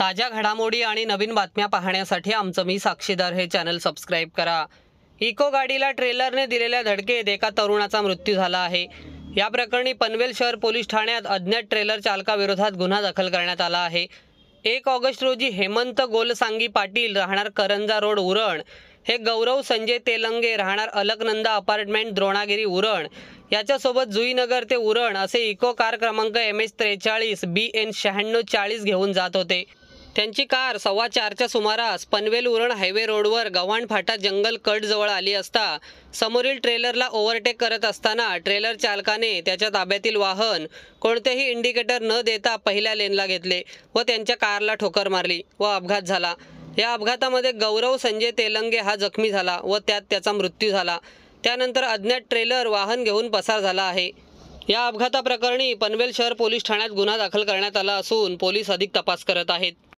ताज्या घडामोडी आणि नवीन बातम्या पाहण्यासाठी आमचं मी साक्षीदार हे चॅनल सबस्क्राईब करा इको गाडीला ट्रेलरने दिलेल्या धडकेत एका तरुणाचा मृत्यू झाला आहे या प्रकरणी पनवेल शहर पोलीस ठाण्यात अज्ञात ट्रेलर चालकाविरोधात गुन्हा दाखल करण्यात आला आहे एक ऑगस्ट रोजी हेमंत गोलसांगी पाटील राहणार करंजा रोड उरण हे गौरव संजय तेलंगे राहणार अलकनंदा अपार्टमेंट द्रोणागिरी उरण याच्यासोबत जुईनगर ते उरण असे इको कार क्रमांक एम एच त्रेचाळीस बी एन शहाण्णव चाळीस घेऊन जात होते त्यांची कार सव्वा चारच्या सुमारास पनवेल उरण हायवे रोडवर गव्हाण फाटा जंगल कट जवळ आली असता समोरील ट्रेलरला ओव्हरटेक करत असताना ट्रेलर चालकाने त्याच्या ताब्यातील वाहन कोणतेही इंडिकेटर न देता पहिल्या लेनला घेतले व त्यांच्या कारला ठोकर मारली व अपघात झाला या अपघातामध्ये गौरव संजय तेलंगे हा जखमी झाला व त्यात त्याचा मृत्यू झाला त्यानंतर अज्ञात ट्रेलर वाहन घेऊन पसार झाला आहे या अपघाताप्रकरणी पनवेल शहर पोलीस ठाण्यात गुन्हा दाखल करण्यात आला असून पोलीस अधिक तपास करत आहेत